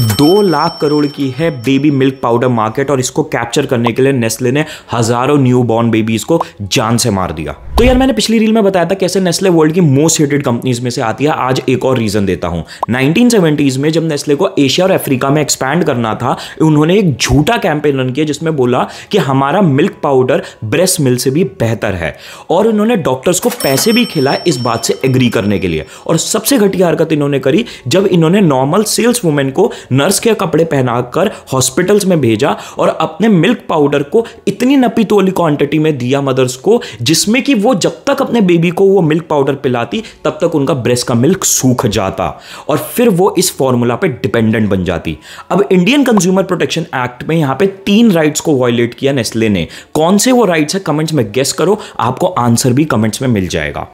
दो लाख करोड़ की है बेबी मिल्क पाउडर मार्केट और इसको कैप्चर करने के लिए नेस्ले ने हज़ारों न्यू बॉर्न बेबीज़ को जान से मार दिया तो यार मैंने पिछली रील में बताया था कैसे नेस्ले वर्ल्ड की मोस्ट हेटेड कंपनीज में से आती है आज एक और रीजन देता हूं नाइनटीन में जब नेस्ले को एशिया और अफ्रीका में एक्सपैंड करना था उन्होंने एक झूठा कैंपेन रन किया जिसमें बोला कि हमारा मिल्क पाउडर ब्रेस्ट मिल्क से भी बेहतर है और उन्होंने डॉक्टर्स को पैसे भी खिलाए इस बात से एग्री करने के लिए और सबसे घटिया हरकत इन्होंने करी जब इन्होंने नॉर्मल सेल्स वुमेन को नर्स के कपड़े पहनाकर हॉस्पिटल्स में भेजा और अपने मिल्क पाउडर को इतनी नपी तोली क्वांटिटी में दिया मदर्स को जिसमें कि वो वो जब तक अपने बेबी को वो मिल्क पाउडर पिलाती तब तक उनका ब्रेस्ट का मिल्क सूख जाता और फिर वो इस फॉर्मूला पे डिपेंडेंट बन जाती अब इंडियन कंज्यूमर प्रोटेक्शन एक्ट में यहाँ पे तीन राइट्स को वायलेट किया नेस्ले ने कौन से वो राइट्स है कमेंट्स में गेस करो आपको आंसर भी कमेंट्स में मिल जाएगा